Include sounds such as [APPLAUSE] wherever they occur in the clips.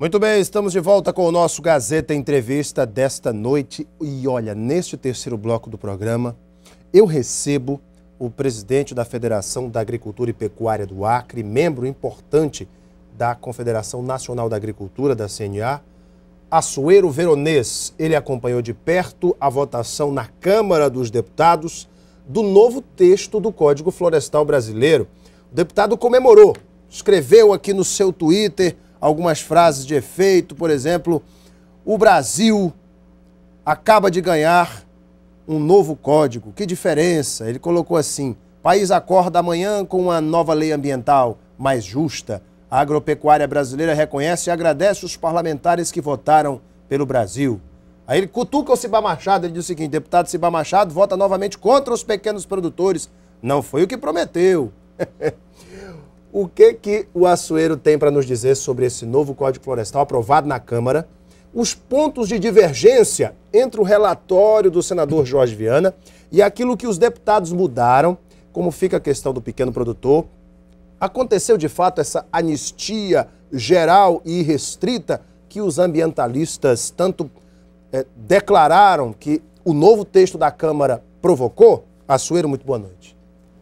Muito bem, estamos de volta com o nosso Gazeta Entrevista desta noite. E olha, neste terceiro bloco do programa, eu recebo o presidente da Federação da Agricultura e Pecuária do Acre, membro importante da Confederação Nacional da Agricultura, da CNA, Açoeiro Veronês. Ele acompanhou de perto a votação na Câmara dos Deputados do novo texto do Código Florestal Brasileiro. O deputado comemorou, escreveu aqui no seu Twitter algumas frases de efeito, por exemplo, o Brasil acaba de ganhar um novo código. Que diferença? Ele colocou assim: país acorda amanhã com uma nova lei ambiental mais justa. A agropecuária brasileira reconhece e agradece os parlamentares que votaram pelo Brasil. Aí ele cutuca o Ciba Machado, ele diz o seguinte: deputado Ciba Machado vota novamente contra os pequenos produtores. Não foi o que prometeu. [LAUGHS] O que, que o Açoeiro tem para nos dizer sobre esse novo Código Florestal aprovado na Câmara? Os pontos de divergência entre o relatório do senador Jorge Viana e aquilo que os deputados mudaram, como fica a questão do pequeno produtor. Aconteceu de fato essa anistia geral e restrita que os ambientalistas tanto é, declararam que o novo texto da Câmara provocou? Açoeiro, muito boa noite.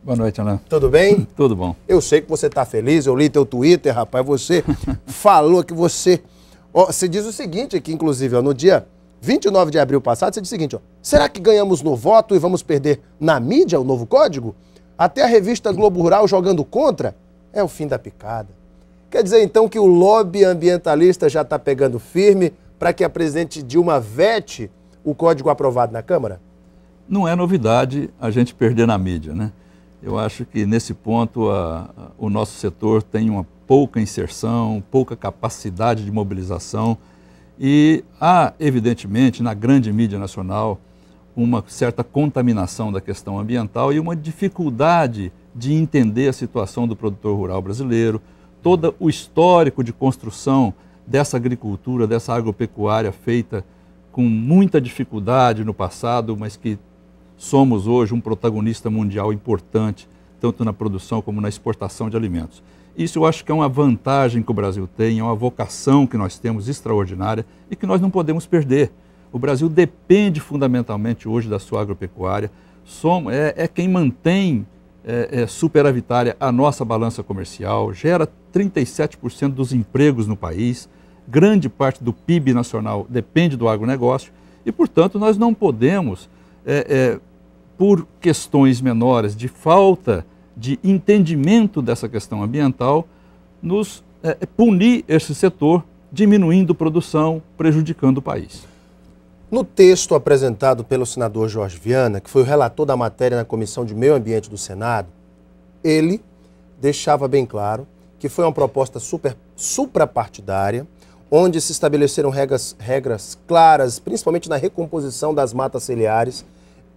Boa noite, Alain. Tudo bem? [LAUGHS] Tudo bom. Eu sei que você está feliz, eu li teu Twitter, rapaz. Você [LAUGHS] falou que você. Ó, você diz o seguinte aqui, inclusive, ó, no dia 29 de abril passado, você diz o seguinte: ó, será que ganhamos no voto e vamos perder na mídia o novo código? Até a revista Globo Rural jogando contra? É o fim da picada. Quer dizer então que o lobby ambientalista já está pegando firme para que a presidente Dilma vete o código aprovado na Câmara? Não é novidade a gente perder na mídia, né? Eu acho que nesse ponto a, a, o nosso setor tem uma pouca inserção, pouca capacidade de mobilização e há, evidentemente, na grande mídia nacional, uma certa contaminação da questão ambiental e uma dificuldade de entender a situação do produtor rural brasileiro, todo o histórico de construção dessa agricultura, dessa agropecuária feita com muita dificuldade no passado, mas que somos hoje um protagonista mundial importante, tanto na produção como na exportação de alimentos. Isso eu acho que é uma vantagem que o Brasil tem, é uma vocação que nós temos extraordinária e que nós não podemos perder. O Brasil depende fundamentalmente hoje da sua agropecuária, Somos é, é quem mantém é, é, superavitária a nossa balança comercial, gera 37% dos empregos no país, grande parte do PIB nacional depende do agronegócio e, portanto, nós não podemos é, é por questões menores de falta de entendimento dessa questão ambiental, nos é, punir esse setor, diminuindo produção, prejudicando o país. No texto apresentado pelo senador Jorge Viana, que foi o relator da matéria na Comissão de Meio Ambiente do Senado, ele deixava bem claro que foi uma proposta super, suprapartidária, onde se estabeleceram regras, regras claras, principalmente na recomposição das matas ciliares,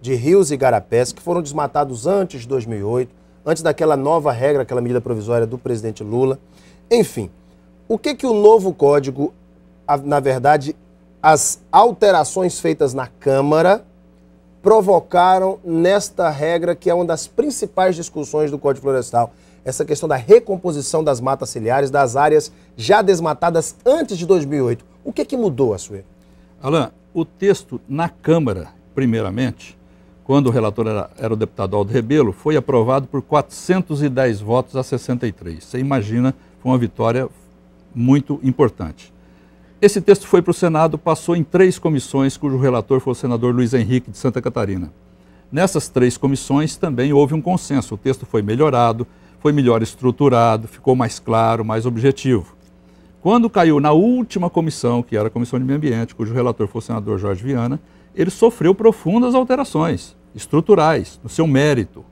de rios e garapés que foram desmatados antes de 2008, antes daquela nova regra, aquela medida provisória do presidente Lula. Enfim, o que, que o novo código, na verdade, as alterações feitas na Câmara provocaram nesta regra que é uma das principais discussões do Código Florestal, essa questão da recomposição das matas ciliares, das áreas já desmatadas antes de 2008. O que, que mudou, Assuê? Alain, o texto na Câmara, primeiramente, quando o relator era, era, o deputado Aldo Rebelo, foi aprovado por 410 votos a 63. Você imagina, foi uma vitória muito importante. Esse texto foi para o Senado, passou em três comissões, cujo relator foi o senador Luiz Henrique de Santa Catarina. Nessas três comissões também houve um consenso. O texto foi melhorado, foi melhor estruturado, ficou mais claro, mais objetivo. Quando caiu na última comissão, que era a Comissão de Meio Ambiente, cujo relator foi o senador Jorge Viana, ele sofreu profundas alterações estruturais, no seu mérito,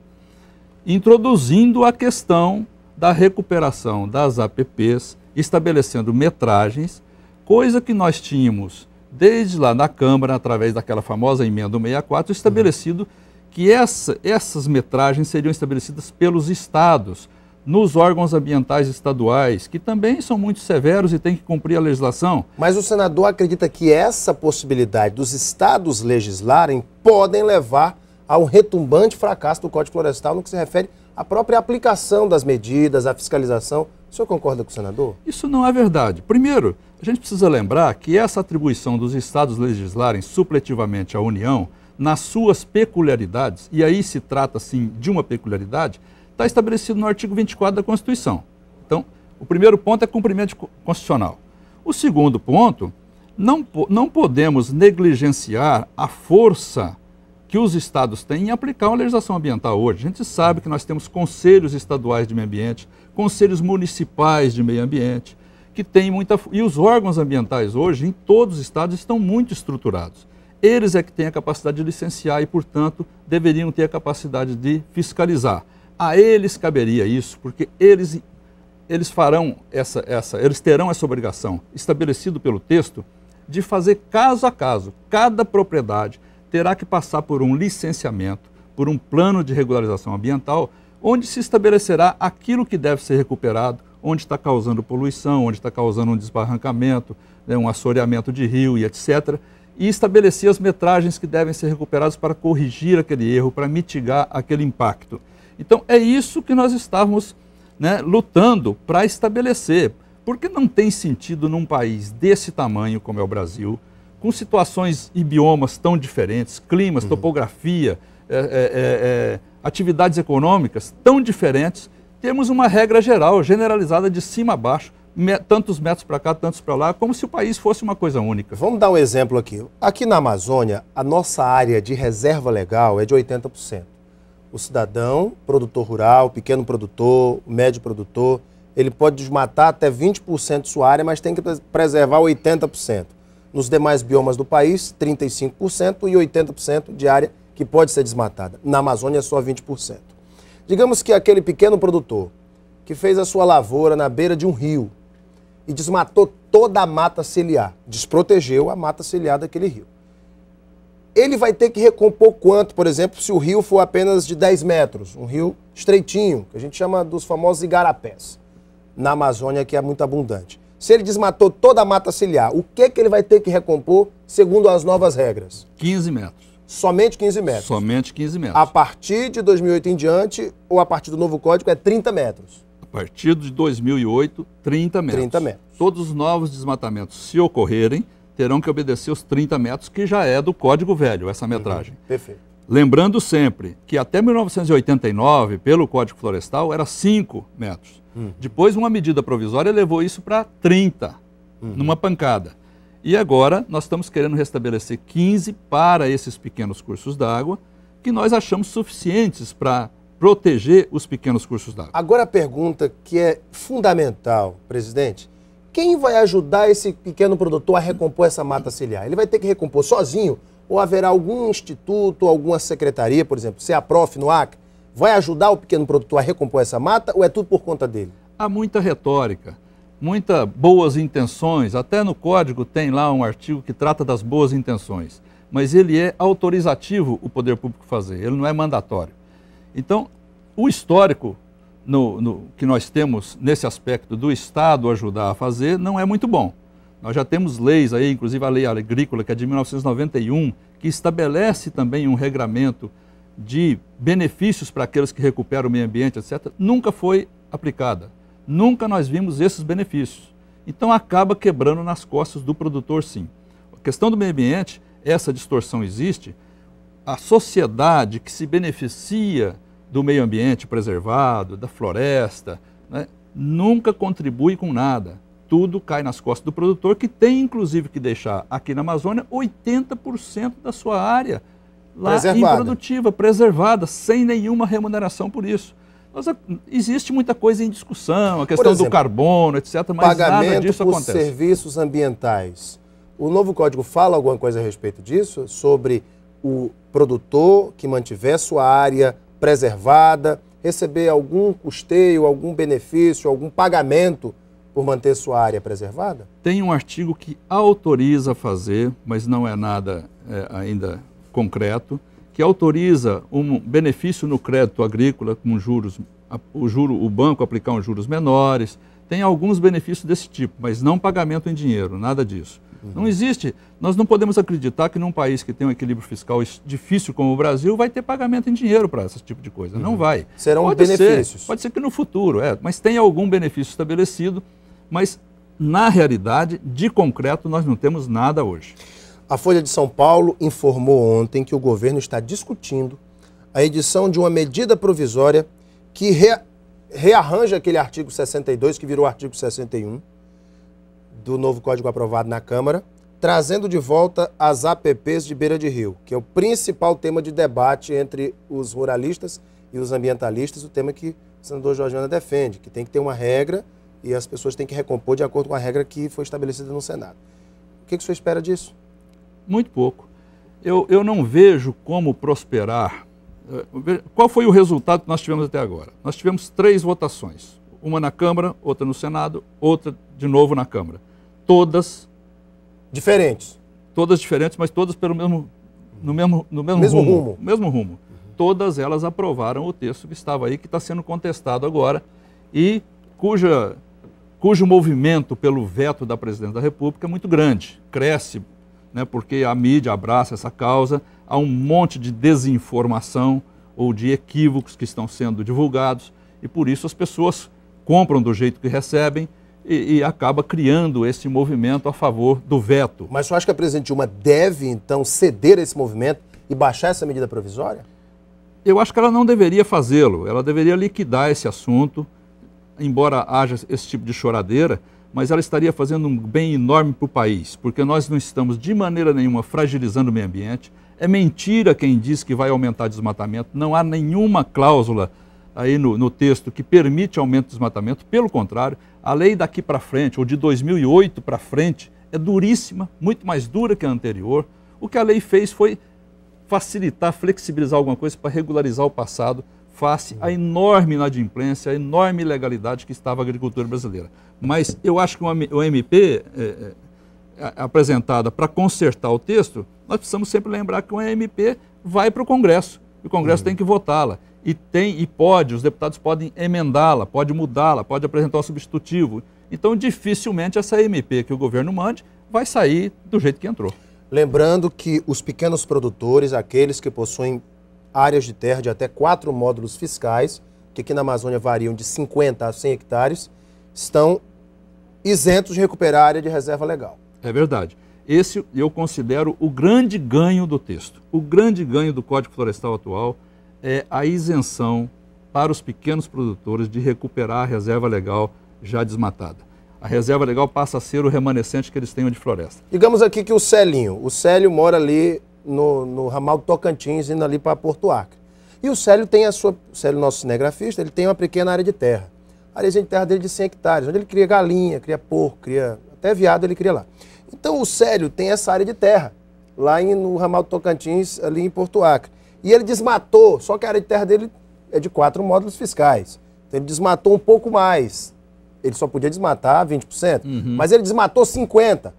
introduzindo a questão da recuperação das APPs, estabelecendo metragens, coisa que nós tínhamos desde lá na Câmara, através daquela famosa emenda 64, estabelecido uhum. que essa, essas metragens seriam estabelecidas pelos estados, nos órgãos ambientais estaduais, que também são muito severos e têm que cumprir a legislação. Mas o senador acredita que essa possibilidade dos estados legislarem podem levar a um retumbante fracasso do Código Florestal no que se refere à própria aplicação das medidas, à fiscalização. O senhor concorda com o senador? Isso não é verdade. Primeiro, a gente precisa lembrar que essa atribuição dos estados legislarem supletivamente à União, nas suas peculiaridades, e aí se trata sim de uma peculiaridade, está estabelecido no artigo 24 da Constituição. Então, o primeiro ponto é cumprimento constitucional. O segundo ponto, não, não podemos negligenciar a força que os estados têm em aplicar uma legislação ambiental hoje. A gente sabe que nós temos conselhos estaduais de meio ambiente, conselhos municipais de meio ambiente, que tem muita. E os órgãos ambientais hoje, em todos os estados, estão muito estruturados. Eles é que têm a capacidade de licenciar e, portanto, deveriam ter a capacidade de fiscalizar. A eles caberia isso, porque eles, eles farão essa, essa, eles terão essa obrigação, estabelecido pelo texto, de fazer caso a caso, cada propriedade, terá que passar por um licenciamento, por um plano de regularização ambiental, onde se estabelecerá aquilo que deve ser recuperado, onde está causando poluição, onde está causando um desbarrancamento, né, um assoreamento de rio e etc. E estabelecer as metragens que devem ser recuperadas para corrigir aquele erro, para mitigar aquele impacto. Então, é isso que nós estávamos né, lutando para estabelecer. Porque não tem sentido num país desse tamanho, como é o Brasil, com situações e biomas tão diferentes, climas, uhum. topografia, é é, é, é, atividades econômicas tão diferentes, temos uma regra geral, generalizada de cima a baixo, tantos metros para cá, tantos para lá, como se o país fosse uma coisa única. Vamos dar um exemplo aqui. Aqui na Amazônia, a nossa área de reserva legal é de 80%. O cidadão, produtor rural, pequeno produtor, médio produtor, ele pode desmatar até 20% de sua área, mas tem que preservar 80% nos demais biomas do país, 35% e 80% de área que pode ser desmatada. Na Amazônia, só 20%. Digamos que aquele pequeno produtor que fez a sua lavoura na beira de um rio e desmatou toda a mata ciliar, desprotegeu a mata ciliar daquele rio. Ele vai ter que recompor quanto, por exemplo, se o rio for apenas de 10 metros, um rio estreitinho, que a gente chama dos famosos igarapés, na Amazônia, que é muito abundante. Se ele desmatou toda a mata ciliar, o que, é que ele vai ter que recompor segundo as novas regras? 15 metros. Somente 15 metros. Somente 15 metros. A partir de 2008 em diante, ou a partir do novo código, é 30 metros. A partir de 2008, 30 metros. 30 metros. Todos os novos desmatamentos, se ocorrerem, terão que obedecer os 30 metros, que já é do código velho, essa metragem. Uhum, perfeito. Lembrando sempre que até 1989, pelo Código Florestal, era 5 metros. Uhum. Depois, uma medida provisória levou isso para 30, uhum. numa pancada. E agora nós estamos querendo restabelecer 15 para esses pequenos cursos d'água, que nós achamos suficientes para proteger os pequenos cursos d'água. Agora a pergunta que é fundamental, presidente. Quem vai ajudar esse pequeno produtor a recompor essa mata ciliar? Ele vai ter que recompor sozinho ou haverá algum instituto, alguma secretaria, por exemplo, se a Prof no Acre, vai ajudar o pequeno produtor a recompor essa mata ou é tudo por conta dele? Há muita retórica, muitas boas intenções, até no código tem lá um artigo que trata das boas intenções, mas ele é autorizativo o poder público fazer, ele não é mandatório. Então, o histórico no, no, que nós temos nesse aspecto do Estado ajudar a fazer não é muito bom. Nós já temos leis aí, inclusive a Lei Agrícola, que é de 1991, que estabelece também um regramento de benefícios para aqueles que recuperam o meio ambiente, etc., nunca foi aplicada. Nunca nós vimos esses benefícios. Então acaba quebrando nas costas do produtor, sim. A questão do meio ambiente, essa distorção existe. A sociedade que se beneficia do meio ambiente preservado, da floresta, né, nunca contribui com nada tudo cai nas costas do produtor, que tem inclusive que deixar aqui na Amazônia 80% da sua área lá preservada. improdutiva, preservada, sem nenhuma remuneração por isso. Mas, existe muita coisa em discussão, a questão exemplo, do carbono, etc. Mas pagamento nada disso por acontece. serviços ambientais. O novo código fala alguma coisa a respeito disso? Sobre o produtor que mantiver sua área preservada, receber algum custeio, algum benefício, algum pagamento por manter sua área preservada? Tem um artigo que autoriza a fazer, mas não é nada é, ainda concreto, que autoriza um benefício no crédito agrícola com juros, o juro, o banco aplicar uns juros menores. Tem alguns benefícios desse tipo, mas não pagamento em dinheiro, nada disso. Uhum. Não existe. Nós não podemos acreditar que num país que tem um equilíbrio fiscal difícil como o Brasil vai ter pagamento em dinheiro para esse tipo de coisa. Uhum. Não vai. Serão pode benefícios. Ser, pode ser que no futuro, é, mas tem algum benefício estabelecido mas na realidade, de concreto, nós não temos nada hoje. A Folha de São Paulo informou ontem que o governo está discutindo a edição de uma medida provisória que rearranja aquele artigo 62, que virou artigo 61, do novo código aprovado na Câmara, trazendo de volta as APPs de beira de rio, que é o principal tema de debate entre os ruralistas e os ambientalistas, o tema que o senador Jorgiana defende, que tem que ter uma regra e as pessoas têm que recompor de acordo com a regra que foi estabelecida no Senado. O que, que o senhor espera disso? Muito pouco. Eu, eu não vejo como prosperar. Eh, qual foi o resultado que nós tivemos até agora? Nós tivemos três votações: uma na Câmara, outra no Senado, outra de novo na Câmara. Todas. Diferentes. Todas diferentes, mas todas pelo mesmo, no mesmo, no mesmo, mesmo rumo, rumo. Mesmo rumo. Uhum. Todas elas aprovaram o texto que estava aí, que está sendo contestado agora e cuja cujo movimento pelo veto da presidente da República é muito grande, cresce, né, porque a mídia abraça essa causa, há um monte de desinformação ou de equívocos que estão sendo divulgados e por isso as pessoas compram do jeito que recebem e, e acaba criando esse movimento a favor do veto. Mas você acha que a presidente Dilma deve, então, ceder a esse movimento e baixar essa medida provisória? Eu acho que ela não deveria fazê-lo, ela deveria liquidar esse assunto embora haja esse tipo de choradeira, mas ela estaria fazendo um bem enorme para o país, porque nós não estamos de maneira nenhuma fragilizando o meio ambiente. É mentira quem diz que vai aumentar o desmatamento. Não há nenhuma cláusula aí no, no texto que permite aumento do desmatamento. Pelo contrário, a lei daqui para frente, ou de 2008 para frente, é duríssima, muito mais dura que a anterior. O que a lei fez foi facilitar, flexibilizar alguma coisa para regularizar o passado face à enorme inadimplência, à enorme ilegalidade que estava a agricultura brasileira. Mas eu acho que o MP é, é, apresentada para consertar o texto, nós precisamos sempre lembrar que o MP vai para o Congresso e o Congresso uhum. tem que votá-la. E tem e pode, os deputados podem emendá-la, pode mudá-la, pode apresentar um substitutivo. Então, dificilmente essa MP que o governo mande vai sair do jeito que entrou. Lembrando que os pequenos produtores, aqueles que possuem áreas de terra de até quatro módulos fiscais, que aqui na Amazônia variam de 50 a 100 hectares, estão isentos de recuperar a área de reserva legal. É verdade. Esse eu considero o grande ganho do texto. O grande ganho do Código Florestal atual é a isenção para os pequenos produtores de recuperar a reserva legal já desmatada. A reserva legal passa a ser o remanescente que eles tenham de floresta. Digamos aqui que o Celinho, o Célio mora ali no, no ramal do Tocantins, indo ali para Porto Acre. E o Célio tem a sua. O Célio, nosso cinegrafista, ele tem uma pequena área de terra. A área de terra dele é de 100 hectares, onde ele cria galinha, cria porco, cria. Até viado ele cria lá. Então o Célio tem essa área de terra, lá em, no ramal do Tocantins, ali em Porto Acre. E ele desmatou, só que a área de terra dele é de quatro módulos fiscais. Então ele desmatou um pouco mais. Ele só podia desmatar 20%, uhum. mas ele desmatou 50%.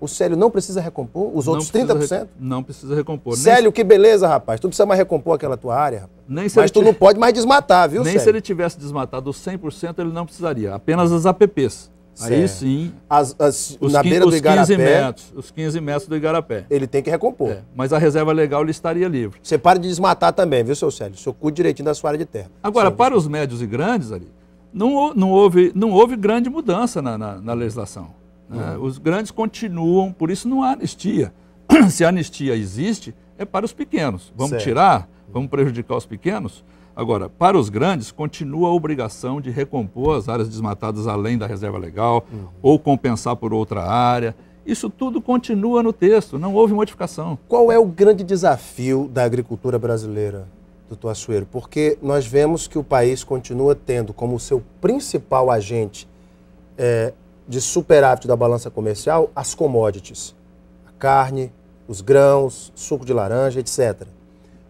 O Célio não precisa recompor os outros 30%? Re... Não precisa recompor. Célio, que beleza, rapaz. Tu precisa mais recompor aquela tua área. Rapaz. Nem Mas tu t... não pode mais desmatar, viu, Nem Célio? se ele tivesse desmatado os 100%, ele não precisaria. Apenas as APPs. Certo. Aí sim, as, as, os, na beira do Igarapé, 15 metros, os 15 metros do Igarapé. Ele tem que recompor. É, mas a reserva legal ele estaria livre. Você para de desmatar também, viu, seu Célio? O senhor cuida direitinho da sua área de terra. Agora, para os médios e grandes ali, não, não, houve, não houve grande mudança na, na, na legislação. Uhum. Né? os grandes continuam, por isso não há anistia. [CLEARS THROAT] Se a anistia existe, é para os pequenos. Vamos certo. tirar? Vamos prejudicar os pequenos? Agora, para os grandes, continua a obrigação de recompor as áreas desmatadas além da reserva legal uhum. ou compensar por outra área. Isso tudo continua no texto, não houve modificação. Qual é o grande desafio da agricultura brasileira, doutor Açueiro? Porque nós vemos que o país continua tendo como seu principal agente é, de superávit da balança comercial as commodities, a carne, os grãos, suco de laranja, etc.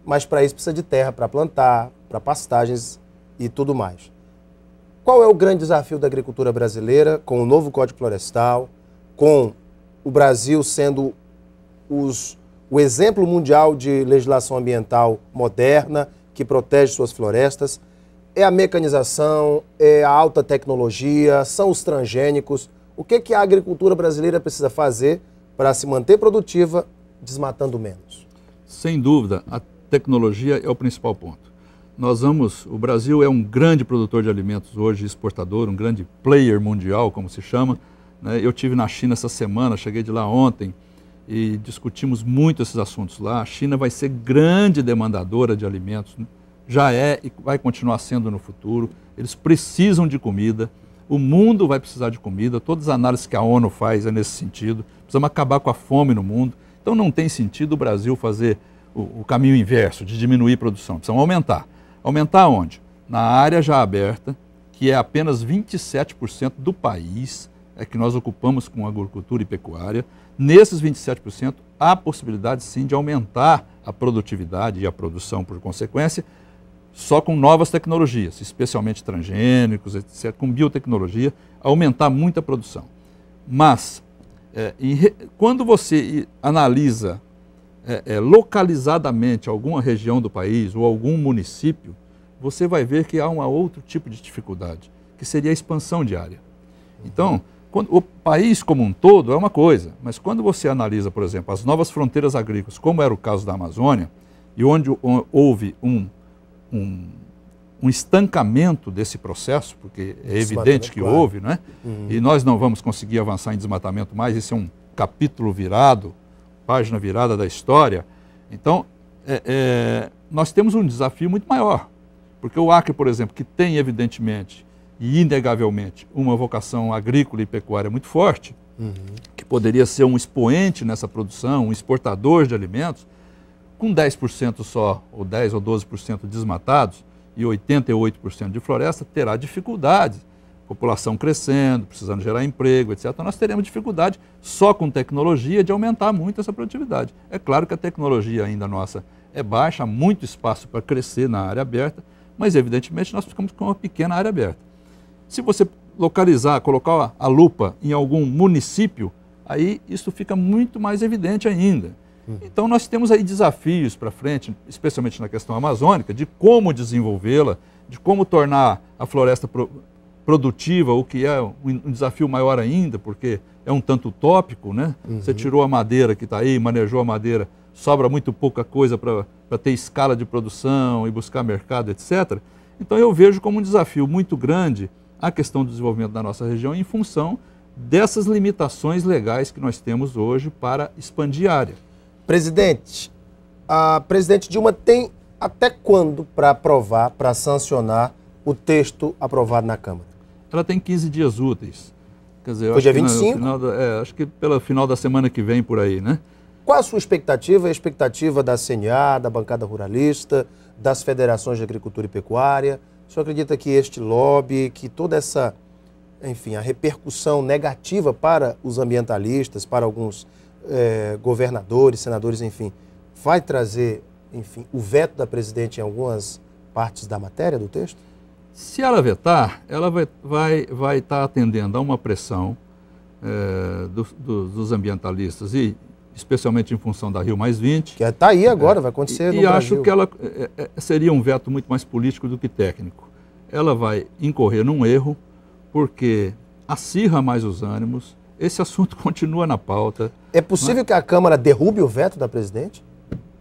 Mas para isso precisa de terra para plantar, para pastagens e tudo mais. Qual é o grande desafio da agricultura brasileira com o novo Código Florestal, com o Brasil sendo os, o exemplo mundial de legislação ambiental moderna que protege suas florestas? É a mecanização, é a alta tecnologia, são os transgênicos. O que, que a agricultura brasileira precisa fazer para se manter produtiva, desmatando menos? Sem dúvida, a tecnologia é o principal ponto. Nós vamos, o Brasil é um grande produtor de alimentos hoje, exportador, um grande player mundial, como se chama. Né? Eu tive na China essa semana, cheguei de lá ontem e discutimos muito esses assuntos lá. A China vai ser grande demandadora de alimentos né? já é e vai continuar sendo no futuro. Eles precisam de comida, o mundo vai precisar de comida, todas as análises que a ONU faz é nesse sentido. Precisamos acabar com a fome no mundo. Então não tem sentido o Brasil fazer o, o caminho inverso, de diminuir a produção. Precisamos aumentar. Aumentar onde? Na área já aberta, que é apenas 27% do país, é que nós ocupamos com agricultura e pecuária. Nesses 27%, há possibilidade sim de aumentar a produtividade e a produção por consequência, só com novas tecnologias, especialmente transgênicos, etc., com biotecnologia, aumentar muito a produção. Mas, é, em, quando você analisa é, é, localizadamente alguma região do país ou algum município, você vai ver que há um outro tipo de dificuldade, que seria a expansão de área. Então, quando, o país como um todo é uma coisa, mas quando você analisa, por exemplo, as novas fronteiras agrícolas, como era o caso da Amazônia, e onde houve um um, um estancamento desse processo, porque é evidente que claro. houve, né? Uhum. e nós não vamos conseguir avançar em desmatamento mais, esse é um capítulo virado, página virada da história. Então, é, é, nós temos um desafio muito maior, porque o Acre, por exemplo, que tem evidentemente e inegavelmente uma vocação agrícola e pecuária muito forte, uhum. que poderia ser um expoente nessa produção, um exportador de alimentos, com 10% só, ou 10% ou 12% desmatados, e 88% de floresta, terá dificuldades. População crescendo, precisando gerar emprego, etc. Nós teremos dificuldade só com tecnologia de aumentar muito essa produtividade. É claro que a tecnologia ainda nossa é baixa, há muito espaço para crescer na área aberta, mas evidentemente nós ficamos com uma pequena área aberta. Se você localizar, colocar a lupa em algum município, aí isso fica muito mais evidente ainda. Então nós temos aí desafios para frente, especialmente na questão amazônica, de como desenvolvê-la, de como tornar a floresta pro produtiva, o que é um desafio maior ainda, porque é um tanto utópico, né? Uhum. Você tirou a madeira que está aí, manejou a madeira, sobra muito pouca coisa para ter escala de produção e buscar mercado, etc. Então eu vejo como um desafio muito grande a questão do desenvolvimento da nossa região em função dessas limitações legais que nós temos hoje para expandir a área. Presidente, a presidente Dilma tem até quando para aprovar, para sancionar o texto aprovado na Câmara? Ela tem 15 dias úteis. Quer dizer, Foi dia que 25? é, acho que pela final da semana que vem, por aí, né? Qual a sua expectativa? É a expectativa da CNA, da bancada ruralista, das federações de agricultura e pecuária? O senhor acredita que este lobby, que toda essa, enfim, a repercussão negativa para os ambientalistas, para alguns é, governadores, senadores, enfim, vai trazer, enfim, o veto da presidente em algumas partes da matéria do texto? Se ela vetar, ela vai estar vai, vai tá atendendo a uma pressão é, do, do, dos ambientalistas e especialmente em função da Rio mais 20. Que está aí agora, é, vai acontecer e, no E acho que ela é, é, é, seria um veto muito mais político do que técnico. Ela vai incorrer num erro, porque acirra mais os ânimos, esse assunto [LAUGHS] continua na pauta. É possível mas... que a Câmara derrube o veto da presidente?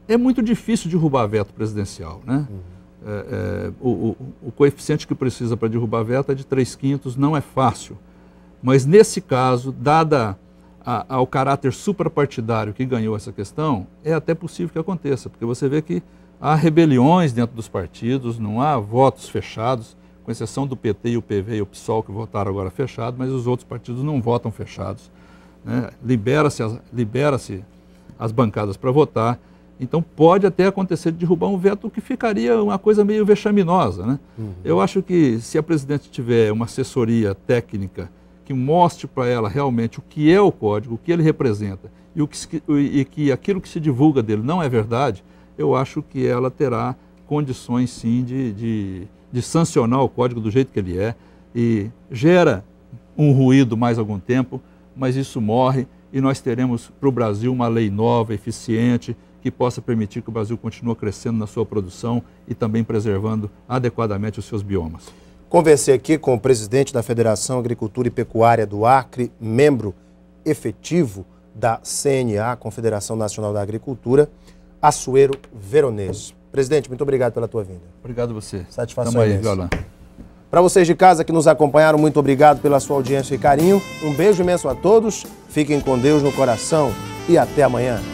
É muito difícil derrubar veto presidencial, né? Uhum. É, é, o, o, o, coeficiente que precisa para derrubar veto é de 3 quintos, não é fácil. Mas nesse caso, dada a, ao caráter suprapartidário que ganhou essa questão, é até possível que aconteça, porque você vê que há rebeliões dentro dos partidos, não há votos fechados com exceção do PT, e o PV e o PSOL, que votaram agora fechado, mas os outros partidos não votam fechados. Né? Libera-se as, libera as bancadas para votar. Então pode até acontecer de derrubar um veto que ficaria uma coisa meio vexaminosa. Né? Uhum. Eu acho que se a presidente tiver uma assessoria técnica que mostre para ela realmente o que é o código, o que ele representa e, o que, e que aquilo que se divulga dele não é verdade, eu acho que ela terá condições sim de, de de sancionar o código do jeito que ele é e gera um ruído mais algum tempo, mas isso morre e nós teremos para o Brasil uma lei nova, eficiente, que possa permitir que o Brasil continue crescendo na sua produção e também preservando adequadamente os seus biomas. Conversei aqui com o presidente da Federação Agricultura e Pecuária do Acre, membro efetivo da CNA, Confederação Nacional da Agricultura, Assuero Veronese. Presidente, muito obrigado pela tua vinda. Obrigado a você. Satisfação Tamo aí, lá. Para vocês de casa que nos acompanharam, muito obrigado pela sua audiência e carinho. Um beijo imenso a todos, fiquem com Deus no coração e até amanhã.